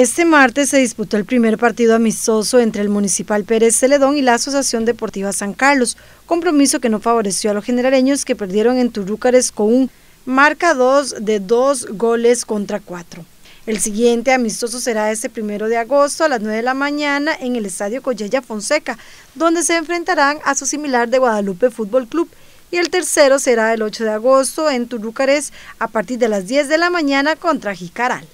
Este martes se disputó el primer partido amistoso entre el Municipal Pérez Celedón y la Asociación Deportiva San Carlos, compromiso que no favoreció a los generaleños que perdieron en Turúcares con un marca 2 de 2 goles contra 4. El siguiente amistoso será este primero de agosto a las 9 de la mañana en el Estadio Collella Fonseca, donde se enfrentarán a su similar de Guadalupe Fútbol Club y el tercero será el 8 de agosto en Turúcares a partir de las 10 de la mañana contra Jicaral.